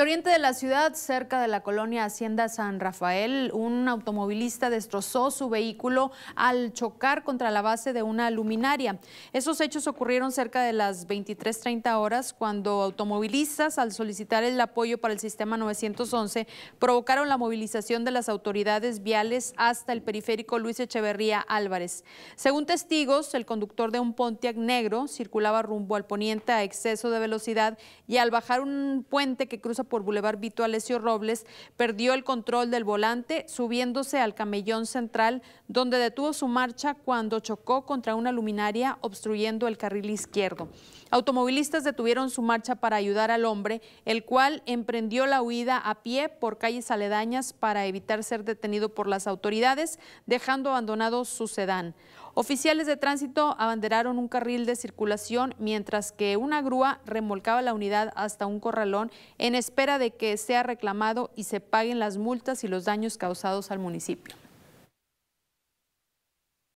el oriente de la ciudad, cerca de la colonia Hacienda San Rafael, un automovilista destrozó su vehículo al chocar contra la base de una luminaria. Esos hechos ocurrieron cerca de las 23.30 horas cuando automovilistas, al solicitar el apoyo para el sistema 911, provocaron la movilización de las autoridades viales hasta el periférico Luis Echeverría Álvarez. Según testigos, el conductor de un Pontiac negro circulaba rumbo al poniente a exceso de velocidad y al bajar un puente que cruza por Boulevard Vito Alessio Robles, perdió el control del volante subiéndose al camellón central donde detuvo su marcha cuando chocó contra una luminaria obstruyendo el carril izquierdo. Automovilistas detuvieron su marcha para ayudar al hombre, el cual emprendió la huida a pie por calles aledañas para evitar ser detenido por las autoridades, dejando abandonado su sedán. Oficiales de tránsito abanderaron un carril de circulación mientras que una grúa remolcaba la unidad hasta un corralón en espera de que sea reclamado y se paguen las multas y los daños causados al municipio.